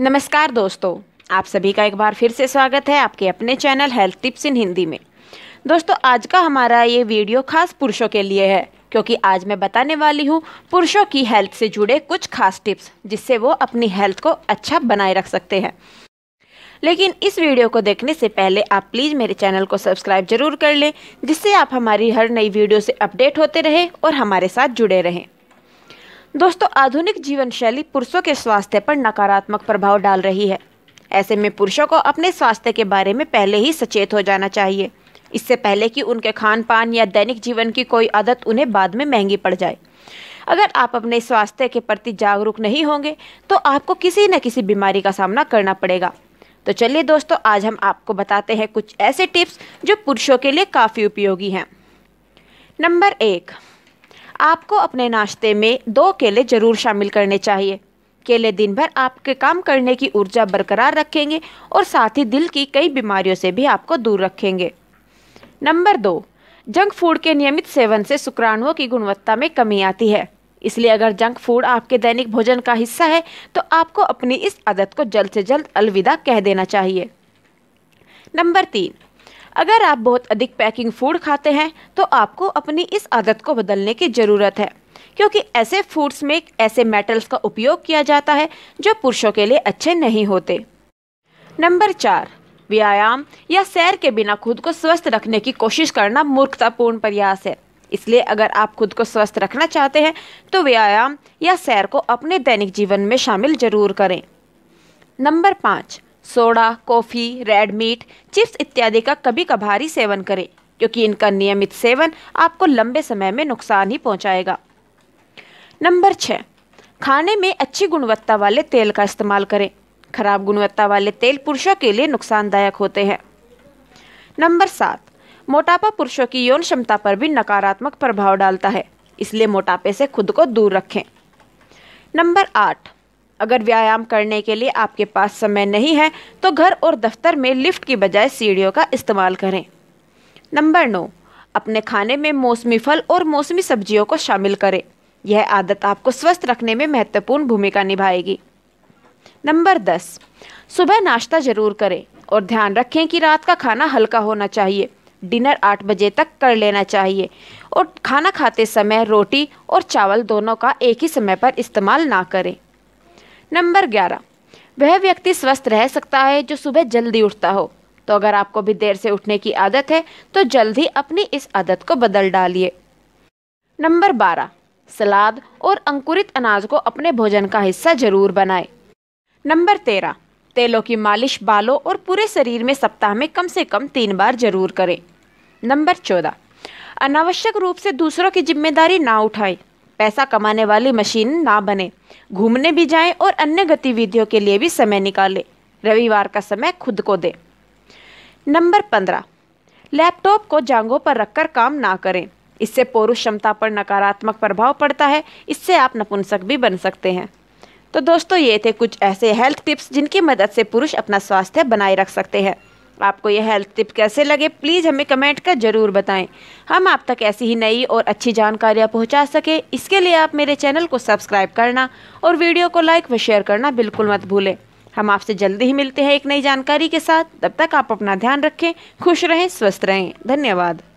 नमस्कार दोस्तों आप सभी का एक बार फिर से स्वागत है आपके अपने channel health tips in Hindi में दोस्तों आज का हमारा ये वीडियो खास पुरुषों के लिए है क्योंकि आज मैं बताने वाली हूँ पुरुषों की हेल्थ से जुड़े कुछ खास टिप्स जिससे वो अपनी हेल्थ को अच्छा बनाए रख सकते हैं लेकिन इस वीडियो को देखने से पहले आप प्लीज़ मेरे चैनल को सब्सक्राइब जरूर कर लें जिससे आप हमारी हर नई वीडियो से अपडेट होते रहें और हमारे साथ जुड़े रहें दोस्तों आधुनिक जीवन शैली पुरुषों के स्वास्थ्य पर नकारात्मक प्रभाव डाल रही है ऐसे में पुरुषों को अपने स्वास्थ्य के बारे में पहले ही सचेत हो जाना चाहिए इससे पहले कि उनके खान पान या दैनिक जीवन की कोई आदत उन्हें बाद में महंगी पड़ जाए अगर आप अपने स्वास्थ्य के प्रति जागरूक नहीं होंगे तो आपको किसी न किसी बीमारी का सामना करना पड़ेगा तो चलिए दोस्तों आज हम आपको बताते हैं कुछ ऐसे टिप्स जो पुरुषों के लिए काफ़ी उपयोगी हैं नंबर एक आपको अपने नाश्ते में दो केले ज़रूर शामिल करने चाहिए केले दिन भर आपके काम करने की ऊर्जा बरकरार रखेंगे और साथ ही दिल की कई बीमारियों से भी आपको दूर रखेंगे नंबर दो जंक फूड के नियमित सेवन से शुक्राणुओं की गुणवत्ता में कमी आती है इसलिए अगर जंक फूड आपके दैनिक भोजन का हिस्सा है तो आपको अपनी इस आदत को जल्द से जल्द अलविदा कह देना चाहिए नंबर तीन अगर आप बहुत अधिक पैकिंग फूड खाते हैं तो आपको अपनी इस आदत को बदलने की ज़रूरत है क्योंकि ऐसे फूड्स में ऐसे मेटल्स का उपयोग किया जाता है जो पुरुषों के लिए अच्छे नहीं होते नंबर चार व्यायाम या सैर के बिना खुद को स्वस्थ रखने की कोशिश करना मूर्खतापूर्ण प्रयास है इसलिए अगर आप खुद को स्वस्थ रखना चाहते हैं तो व्यायाम या सैर को अपने दैनिक जीवन में शामिल जरूर करें नंबर पाँच soda coffee red meat chips इत्यादि का कभी कभार ही सेवन करें क्योंकि इनका नियमित सेवन आपको लंबे समय में नुकसान ही पहुंचाएगा। नंबर छः खाने में अच्छी गुणवत्ता वाले तेल का इस्तेमाल करें खराब गुणवत्ता वाले तेल पुरुषों के लिए नुकसानदायक होते हैं नंबर सात मोटापा पुरुषों की यौन क्षमता पर भी नकारात्मक प्रभाव डालता है इसलिए मोटापे से खुद को दूर रखें नंबर आठ अगर व्यायाम करने के लिए आपके पास समय नहीं है तो घर और दफ्तर में लिफ्ट की बजाय सीढ़ियों का इस्तेमाल करें नंबर नौ अपने खाने में मौसमी फल और मौसमी सब्जियों को शामिल करें यह आदत आपको स्वस्थ रखने में महत्वपूर्ण भूमिका निभाएगी नंबर दस सुबह नाश्ता जरूर करें और ध्यान रखें कि रात का खाना हल्का होना चाहिए डिनर आठ बजे तक कर लेना चाहिए और खाना खाते समय रोटी और चावल दोनों का एक ही समय पर इस्तेमाल ना करें नंबर ग्यारह वह व्यक्ति स्वस्थ रह सकता है जो सुबह जल्दी उठता हो तो अगर आपको भी देर से उठने की आदत है तो जल्दी अपनी इस आदत को बदल डालिए नंबर बारह सलाद और अंकुरित अनाज को अपने भोजन का हिस्सा जरूर बनाए नंबर तेरह तेलों की मालिश बालों और पूरे शरीर में सप्ताह में कम से कम तीन बार जरूर करें नंबर चौदह अनावश्यक रूप से दूसरों की जिम्मेदारी ना उठाएं पैसा कमाने वाली मशीन ना बने घूमने भी जाएं और अन्य गतिविधियों के लिए भी समय निकालें रविवार का समय खुद को दें नंबर पंद्रह लैपटॉप को जांगों पर रखकर काम ना करें इससे पौरुष क्षमता पर नकारात्मक प्रभाव पड़ता है इससे आप नपुंसक भी बन सकते हैं तो दोस्तों ये थे कुछ ऐसे हेल्थ टिप्स जिनकी मदद से पुरुष अपना स्वास्थ्य बनाए रख सकते हैं आपको यह हेल्थ टिप कैसे लगे प्लीज़ हमें कमेंट कर ज़रूर बताएं हम आप तक ऐसी ही नई और अच्छी जानकारियाँ पहुँचा सकें इसके लिए आप मेरे चैनल को सब्सक्राइब करना और वीडियो को लाइक व शेयर करना बिल्कुल मत भूलें हम आपसे जल्दी ही मिलते हैं एक नई जानकारी के साथ तब तक आप अपना ध्यान रखें खुश रहें स्वस्थ रहें धन्यवाद